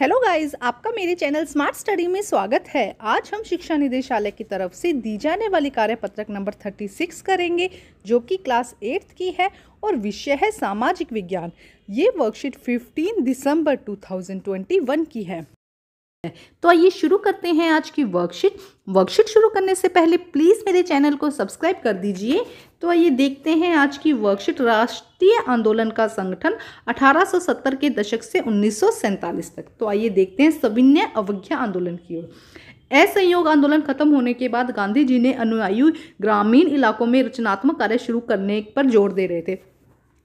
hello guys आपका मेरे channel smart study में स्वागत है आज हम शिक्षा निदेशालय की तरफ से दी जाने वाली कार्यपत्रक नंबर 36 करेंगे जो कि क्लास एट्थ की है और विषय है सामाजिक विज्ञान ये वर्कशीट 15 दिसंबर 2021 की है तो आइए शुरू करते हैं आज की वर्कशीट वर्कशीट शुरू करने से पहले प्लीज़ मेरे चैनल को सब्सक्राइब कर दीजिए तो आइए देखते हैं आज की वर्कशीट राष्ट्रीय आंदोलन का संगठन 1870 के दशक से उन्नीस तक तो आइए देखते हैं सविन्य अवज्ञा आंदोलन की ओर असहयोग आंदोलन खत्म होने के बाद गांधी जी ने अनुयायी ग्रामीण इलाकों में रचनात्मक कार्य शुरू करने पर जोर दे रहे थे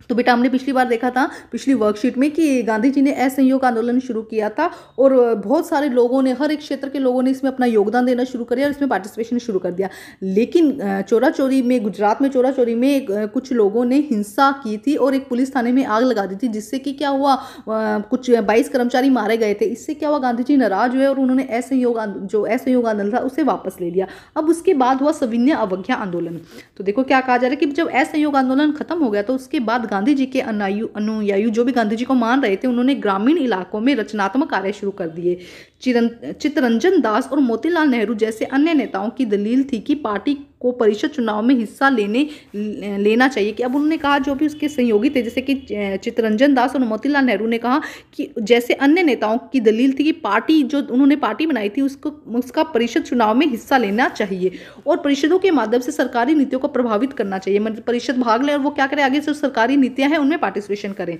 तो बेटा हमने पिछली बार देखा था पिछली वर्कशीट में कि गांधी जी ने असहयोग आंदोलन शुरू किया था और बहुत सारे लोगों ने हर एक क्षेत्र के लोगों ने इसमें अपना योगदान देना शुरू कर दिया और इसमें पार्टिसिपेशन शुरू कर दिया लेकिन चोरा चोरी में गुजरात में चोरा चोरी में कुछ लोगों ने हिंसा की थी और एक पुलिस थाने में आग लगा दी थी जिससे कि क्या हुआ कुछ बाईस कर्मचारी मारे गए थे इससे क्या हुआ गांधी जी नाराज हुए और उन्होंने असहयोग जो असहयोग आंदोलन था उसे वापस ले लिया अब उसके बाद हुआ सविन्य अवज्ञा आंदोलन तो देखो क्या कहा जा रहा है कि जब असहयोग आंदोलन खत्म हो गया तो उसके बाद गांधी जी के अनायु अनुयायी जो भी गांधी जी को मान रहे थे उन्होंने ग्रामीण इलाकों में रचनात्मक कार्य शुरू कर दिए चितरंजन दास और मोतीलाल नेहरू जैसे अन्य नेताओं की दलील थी कि पार्टी को परिषद चुनाव में हिस्सा लेने लेना चाहिए कि अब उन्होंने कहा जो भी उसके सहयोगी थे जैसे कि चित्रंजन दास और मोतीलाल नेहरू ने कहा कि जैसे अन्य नेताओं की दलील थी कि पार्टी जो उन्होंने पार्टी बनाई थी उसको उसका परिषद चुनाव में हिस्सा लेना चाहिए और परिषदों के माध्यम से सरकारी नीतियों को प्रभावित करना चाहिए मतलब परिषद भाग लें और वो क्या करें आगे जो सरकारी नीतियाँ हैं उनमें पार्टिसिपेशन करें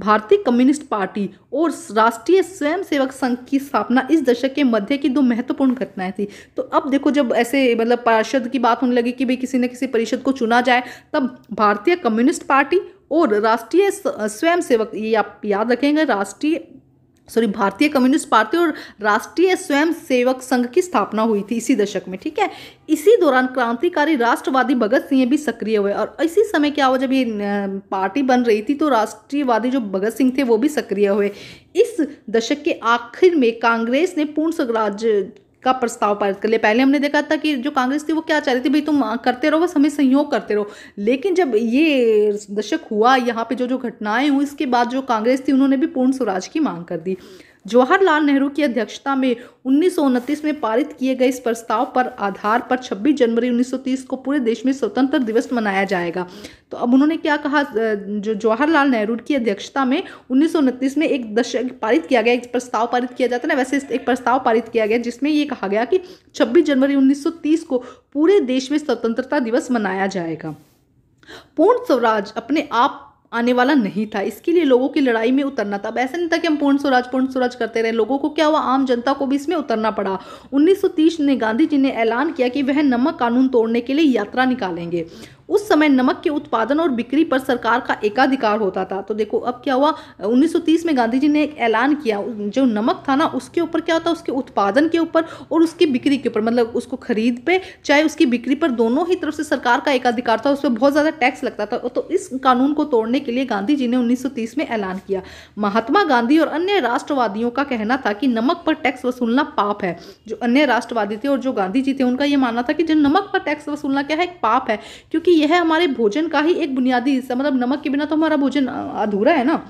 भारतीय कम्युनिस्ट पार्टी और राष्ट्रीय स्वयंसेवक संघ की स्थापना इस दशक के मध्य की दो महत्वपूर्ण घटनाएं थी तो अब देखो जब ऐसे मतलब पार्षद की बात होने लगी कि भाई किसी न किसी परिषद को चुना जाए तब भारतीय कम्युनिस्ट पार्टी और राष्ट्रीय स्वयंसेवक ये आप याद रखेंगे राष्ट्रीय सॉरी भारतीय कम्युनिस्ट पार्टी और राष्ट्रीय स्वयं सेवक संघ की स्थापना हुई थी इसी दशक में ठीक है इसी दौरान क्रांतिकारी राष्ट्रवादी भगत सिंह भी सक्रिय हुए और इसी समय क्या हुआ जब ये पार्टी बन रही थी तो राष्ट्रीयवादी जो भगत सिंह थे वो भी सक्रिय हुए इस दशक के आखिर में कांग्रेस ने पूर्ण स्वराज का प्रस्ताव पारित कर लिया पहले हमने देखा था कि जो कांग्रेस थी वो क्या चाह रही थी भाई तुम करते रहो बस हमें सहयोग करते रहो लेकिन जब ये दशक हुआ यहाँ पे जो जो घटनाएं हुई इसके बाद जो कांग्रेस थी उन्होंने भी पूर्ण स्वराज की मांग कर दी जवाहरलाल नेहरू की अध्यक्षता में उन्नीस में पारित किए गए इस प्रस्ताव पर आधार पर 26 जनवरी 1930 को पूरे देश में स्वतंत्र दिवस मनाया जाएगा तो अब उन्होंने क्या कहा जो जवाहरलाल नेहरू की अध्यक्षता में उन्नीस में एक दशक पारित किया गया एक प्रस्ताव पारित किया जाता है ना वैसे एक प्रस्ताव पारित किया गया जिसमें ये कहा गया कि छब्बीस जनवरी उन्नीस को पूरे देश में स्वतंत्रता दिवस मनाया जाएगा पूर्ण स्वराज अपने आप आने वाला नहीं था इसके लिए लोगों की लड़ाई में उतरना था अब ऐसा नहीं था कि हम पूर्ण स्वराज पूर्ण स्वराज करते रहे लोगों को क्या हुआ आम जनता को भी इसमें उतरना पड़ा 1930 में गांधी जी ने ऐलान किया कि वह नमक कानून तोड़ने के लिए यात्रा निकालेंगे उस समय नमक के उत्पादन और बिक्री पर सरकार का एकाधिकार होता था तो देखो अब क्या हुआ 1930 में गांधी जी ने एक ऐलान किया जो नमक था ना उसके ऊपर क्या होता उसके उत्पादन के ऊपर और उसकी बिक्री के ऊपर मतलब उसको खरीद पे चाहे उसकी बिक्री पर दोनों ही तरफ से सरकार का एकाधिकार था उस पर बहुत ज़्यादा टैक्स लगता था तो इस कानून को तोड़ने के लिए गांधी जी ने उन्नीस में ऐलान किया महात्मा गांधी और अन्य राष्ट्रवादियों का कहना था कि नमक पर टैक्स वसूलना पाप है जो अन्य राष्ट्रवादी थे और जो गांधी जी थे उनका यह मानना था कि जो नमक पर टैक्स वसूलना क्या है एक पाप है क्योंकि यह हमारे भोजन का ही एक बुनियादी हिस्सा मतलब नमक के बिना तो हमारा भोजन अधूरा है ना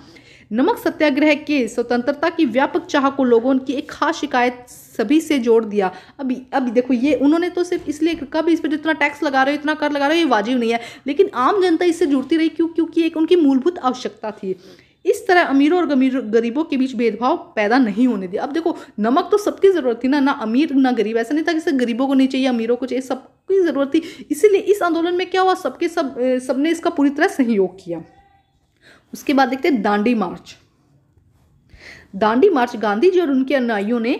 नमक सत्याग्रह के स्वतंत्रता की व्यापक चाह को लोगों की एक खास शिकायत सभी से जोड़ दिया अभी अभी देखो ये उन्होंने तो सिर्फ इसलिए कभी इस पर जितना टैक्स लगा रहे हो इतना कर लगा रहे हो ये वाजिब नहीं है लेकिन आम जनता इससे जुड़ती रही क्यों क्योंकि एक उनकी मूलभूत आवश्यकता थी इस तरह अमीरों और गरीबों के बीच भेदभाव पैदा नहीं होने दिया अब देखो नमक तो सबकी ज़रूरत थी ना ना अमीर ना गरीब ऐसा नहीं था कि गरीबों को नहीं चाहिए अमीरों को चाहिए सबकी ज़रूरत थी इसीलिए इस आंदोलन में क्या हुआ सबके सब सबने इसका पूरी तरह सहयोग किया उसके बाद देखते हैं दांडी मार्च दांडी मार्च गांधी जी और उनके अनुयायियों ने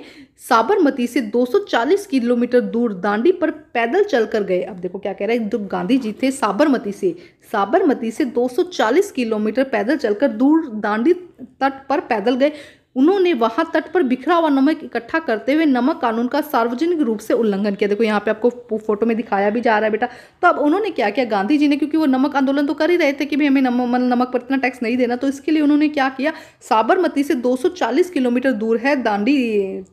साबरमती से 240 किलोमीटर दूर दांडी पर पैदल चलकर गए अब देखो क्या कह रहा है जो गांधी जी थे साबरमती से साबरमती से 240 किलोमीटर पैदल चलकर दूर दांडी तट पर पैदल गए उन्होंने वहां तट पर बिखरा हुआ नमक इकट्ठा करते हुए नमक कानून का सार्वजनिक रूप से उल्लंघन किया देखो यहाँ पे आपको फोटो में दिखाया भी जा रहा है बेटा तो अब उन्होंने क्या किया गांधी जी ने क्योंकि वो नमक आंदोलन तो कर ही रहे थे कि भाई हमें नमक मतलब नमक पर इतना टैक्स नहीं देना तो इसके लिए उन्होंने क्या किया साबरमती से दो किलोमीटर दूर है दांडी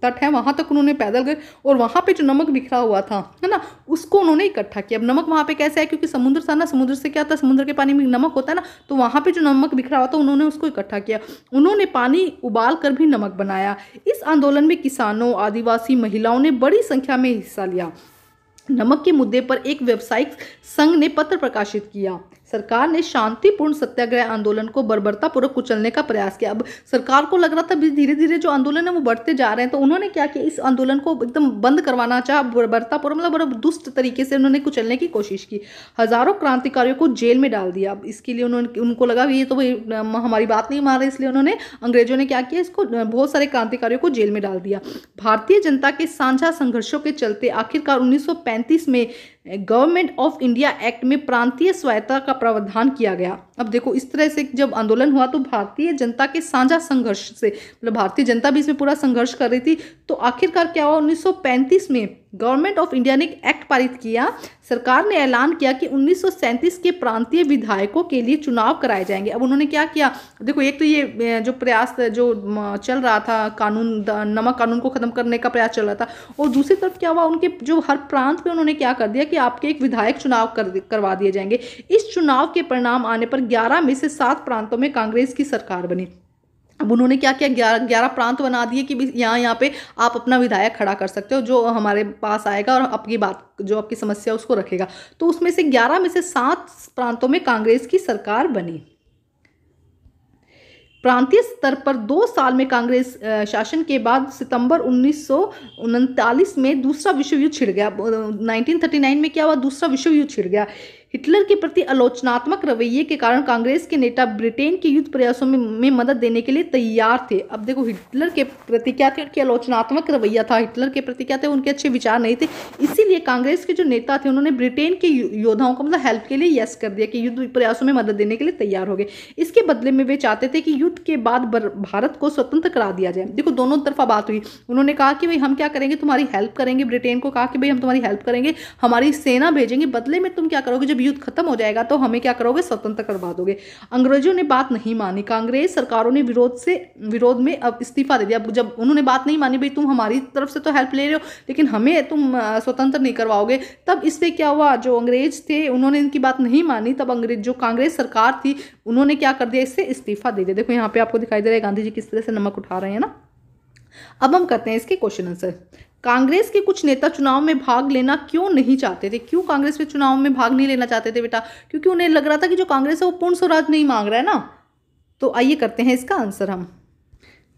तट है वहां तक उन्होंने पैदल गए और वहां पर जो नमक बिखरा हुआ था है ना उसको उन्होंने इकट्ठा किया अब नमक वहाँ पर कैसे है क्योंकि समुद्र था ना समुद्र से क्या होता है समुद्र के पानी में नमक होता है ना तो वहाँ पर जो नमक बिखरा हुआ था उन्होंने उसको इकट्ठा किया उन्होंने पानी उबाल कर मिलाकर भी नमक बनाया इस आंदोलन में किसानों आदिवासी महिलाओं ने बड़ी संख्या में हिस्सा लिया नमक के मुद्दे पर एक व्यावसायिक संघ ने पत्र प्रकाशित किया सरकार ने शांतिपूर्ण सत्याग्रह आंदोलन को बर्बरतापूर्वक कुचलने का प्रयास किया अब सरकार को लग रहा था धीरे धीरे जो आंदोलन है वो बढ़ते जा रहे हैं तो उन्होंने क्या किया इस आंदोलन को एकदम बंद करवाना चाहा बर्बरतापूर्वक मतलब बड़ा दुष्ट तरीके से उन्होंने कुचलने की कोशिश की हजारों क्रांतिकारियों को जेल में डाल दिया अब इसके लिए उन्होंने उनको लगा ये तो भाई हमारी बात नहीं मान रहे इसलिए उन्होंने अंग्रेजों ने क्या किया इसको बहुत सारे क्रांतिकारियों को जेल में डाल दिया भारतीय जनता के साझा संघर्षों के चलते आखिरकार उन्नीस में गवर्नमेंट ऑफ इंडिया एक्ट में प्रांतीय स्वायत्ता का प्रावधान किया गया अब देखो इस तरह से जब आंदोलन हुआ तो भारतीय जनता के साझा संघर्ष से मतलब भारतीय जनता भी इसमें पूरा संघर्ष कर रही थी तो आखिरकार क्या हुआ 1935 में गवर्नमेंट ऑफ इंडिया ने एक एक्ट पारित किया सरकार ने ऐलान किया कि उन्नीस के प्रांतीय विधायकों के लिए चुनाव कराए जाएंगे अब उन्होंने क्या किया देखो एक तो ये जो प्रयास जो चल रहा था कानून नमक कानून को ख़त्म करने का प्रयास चल रहा था और दूसरी तरफ क्या हुआ उनके जो हर प्रांत में उन्होंने क्या कर दिया कि आपके एक विधायक चुनाव कर करवा दिए जाएंगे इस चुनाव चुनाव के परिणाम आने पर ग्यारह में से सात प्रांतों में कांग्रेस की सरकार बनी अब उन्होंने क्या किया ग्यारह ग्यारह प्रांत बना दिए कि यहाँ यहाँ पे आप अपना विधायक खड़ा कर सकते हो जो हमारे पास आएगा और आपकी बात जो आपकी समस्या उसको रखेगा तो उसमें से ग्यारह में से सात प्रांतों में कांग्रेस की सरकार बनी प्रांतीय स्तर पर दो साल में कांग्रेस शासन के बाद सितंबर उन्नीस में दूसरा विश्व युद्ध छिड़ गया 1939 में क्या हुआ दूसरा विश्व युद्ध छिड़ गया हिटलर के प्रति आलोचनात्मक रवैये के कारण कांग्रेस के नेता ब्रिटेन के युद्ध प्रयासों में, में मदद देने के लिए तैयार थे अब देखो हिटलर के प्रति क्या थे उनके आलोचनात्मक रवैया था हिटलर के प्रति क्या थे उनके अच्छे विचार नहीं थे इसीलिए कांग्रेस के जो नेता थे उन्होंने ब्रिटेन के योद्धाओं को मतलब हेल्प के लिए यस कर दिया कि युद्ध प्रयासों में मदद देने के लिए तैयार हो गए इसके बदले में वे चाहते थे कि युद्ध के बाद भारत को स्वतंत्र करा दिया जाए देखो दोनों तरफा बात हुई उन्होंने कहा कि भाई हम क्या करेंगे तुम्हारी हेल्प करेंगे ब्रिटेन को कहा कि भाई हम तुम्हारी हेल्प करेंगे हमारी सेना भेजेंगे बदले में तुम क्या करोगे जो जब युद्ध खत्म हो जाएगा तो हमें क्या करोगे स्वतंत्र करवा दोगे अंग्रेजों ने बात नहीं मानी कांग्रेस सरकारों ने विरोध से विरोध में अब इस्तीफा दे दिया जब उन्होंने बात नहीं मानी भाई तुम हमारी तरफ से तो हेल्प ले रहे हो लेकिन हमें तुम स्वतंत्र नहीं करवाओगे तब इससे क्या हुआ जो अंग्रेज थे उन्होंने इनकी बात नहीं मानी तब अंग्रेज जो कांग्रेस सरकार थी उन्होंने क्या कर दिया इससे इस्तीफा दे दिया देखो यहाँ पे आपको दिखाई दे रहा है गांधी जी किस तरह से नमक उठा रहे हैं ना अब हम करते हैं इसके क्वेश्चन आंसर कांग्रेस के कुछ नेता चुनाव में भाग लेना क्यों नहीं चाहते थे क्यों कांग्रेस में चुनाव में भाग नहीं लेना चाहते थे बेटा क्योंकि उन्हें लग रहा था कि जो कांग्रेस है वो पूर्ण स्वराज नहीं मांग रहा है ना तो आइए करते हैं इसका आंसर हम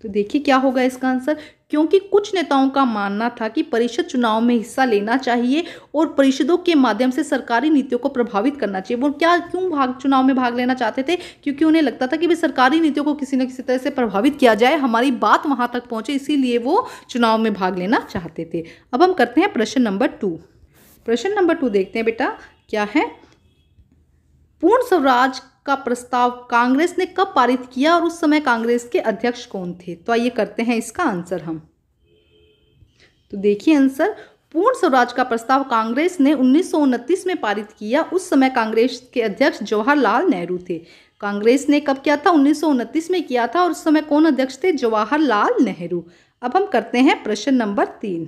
तो देखिए क्या होगा इसका आंसर क्योंकि कुछ नेताओं का मानना था कि परिषद चुनाव में हिस्सा लेना चाहिए और परिषदों के माध्यम से सरकारी नीतियों को प्रभावित करना चाहिए वो क्या क्यों भाग चुनाव में भाग लेना चाहते थे क्योंकि उन्हें लगता था कि भाई सरकारी नीतियों को किसी न किसी तरह से प्रभावित किया जाए हमारी बात वहाँ तक पहुँचे इसीलिए वो चुनाव में भाग लेना चाहते थे अब हम करते हैं प्रश्न नंबर टू प्रश्न नंबर टू देखते हैं बेटा क्या है पूर्ण स्वराज का प्रस्ताव कांग्रेस ने कब पारित किया और उस समय कांग्रेस के अध्यक्ष कौन थे तो आइए करते हैं इसका आंसर हम तो देखिए आंसर पूर्ण स्वराज का प्रस्ताव कांग्रेस ने उन्नीस में पारित किया उस समय कांग्रेस के अध्यक्ष जवाहरलाल नेहरू थे कांग्रेस ने कब किया था उन्नीस में किया था और उस समय कौन अध्यक्ष थे जवाहरलाल नेहरू अब हम करते हैं प्रश्न नंबर तीन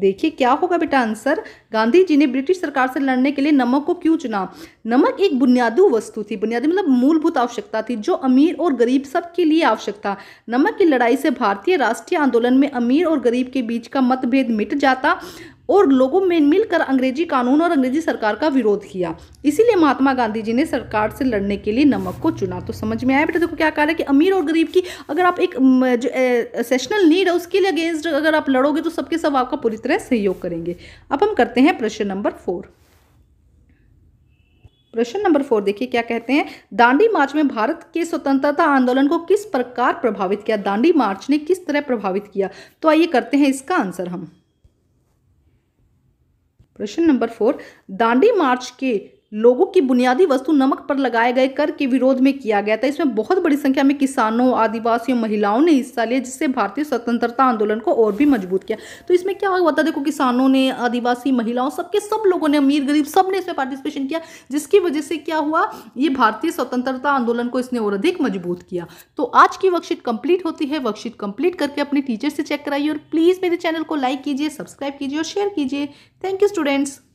देखिए क्या होगा बेटा आंसर गांधी जी ने ब्रिटिश सरकार से लड़ने के लिए नमक को क्यों चुना नमक एक बुनियादी वस्तु थी बुनियादी मतलब मूलभूत आवश्यकता थी जो अमीर और गरीब सबके लिए आवश्यक था नमक की लड़ाई से भारतीय राष्ट्रीय आंदोलन में अमीर और गरीब के बीच का मतभेद मिट जाता और लोगों में मिलकर अंग्रेजी कानून और अंग्रेजी सरकार का विरोध किया इसीलिए महात्मा गांधी जी ने सरकार से लड़ने के लिए नमक को चुना तो समझ में आया बेटा देखो क्या कारण है कि अमीर और गरीब की अगर आप एक जो सेशनल नीड है उसके लिए अगेंस्ट अगर आप लड़ोगे तो सबके सब आपका पूरी तरह सहयोग करेंगे अब हम करते हैं प्रश्न नंबर फोर प्रश्न नंबर फोर देखिए क्या कहते हैं दांडी मार्च में भारत के स्वतंत्रता आंदोलन को किस प्रकार प्रभावित किया दांडी मार्च ने किस तरह प्रभावित किया तो आइए करते हैं इसका आंसर हम प्रश्न नंबर फोर दांडी मार्च के लोगों की बुनियादी वस्तु नमक पर लगाए गए कर के विरोध में किया गया था इसमें बहुत बड़ी संख्या में किसानों आदिवासियों महिलाओं ने हिस्सा लिया जिससे भारतीय स्वतंत्रता आंदोलन को और भी मजबूत किया तो इसमें क्या हुआ था देखो किसानों ने आदिवासी महिलाओं सबके सब लोगों ने अमीर गरीब सब ने इसमें पार्टिसिपेशन किया जिसकी वजह से क्या हुआ ये भारतीय स्वतंत्रता आंदोलन को इसने और अधिक मजबूत किया तो आज की वर्कशीट कंप्लीट होती है वर्कशीट कंप्लीट करके अपने टीचर से चेक कराइए और प्लीज़ मेरे चैनल को लाइक कीजिए सब्सक्राइब कीजिए और शेयर कीजिए थैंक यू स्टूडेंट्स